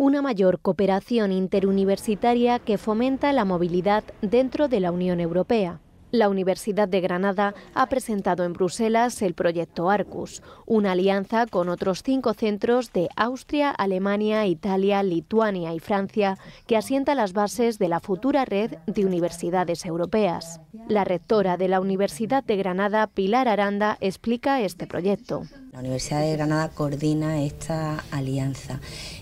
una mayor cooperación interuniversitaria que fomenta la movilidad dentro de la Unión Europea. La Universidad de Granada ha presentado en Bruselas el proyecto Arcus, una alianza con otros cinco centros de Austria, Alemania, Italia, Lituania y Francia, que asienta las bases de la futura red de universidades europeas. La rectora de la Universidad de Granada, Pilar Aranda, explica este proyecto. La Universidad de Granada coordina esta alianza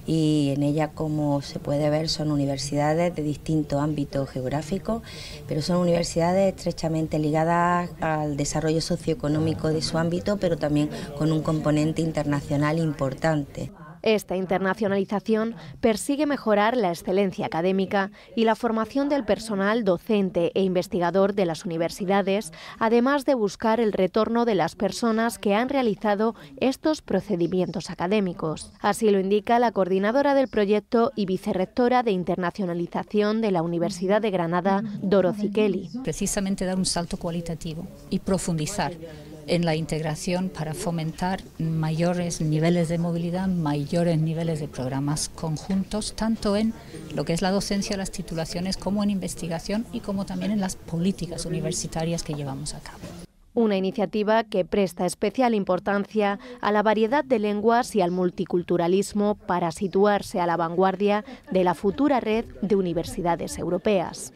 y en ella, como se puede ver, son universidades de distinto ámbito geográfico, pero son universidades estrechamente ligadas al desarrollo socioeconómico de su ámbito, pero también con un componente internacional importante. Esta internacionalización persigue mejorar la excelencia académica y la formación del personal docente e investigador de las universidades, además de buscar el retorno de las personas que han realizado estos procedimientos académicos. Así lo indica la coordinadora del proyecto y vicerrectora de internacionalización de la Universidad de Granada, Doro Kelly. Precisamente dar un salto cualitativo y profundizar en la integración para fomentar mayores niveles de movilidad, mayores niveles de programas conjuntos, tanto en lo que es la docencia, las titulaciones, como en investigación y como también en las políticas universitarias que llevamos a cabo. Una iniciativa que presta especial importancia a la variedad de lenguas y al multiculturalismo para situarse a la vanguardia de la futura red de universidades europeas.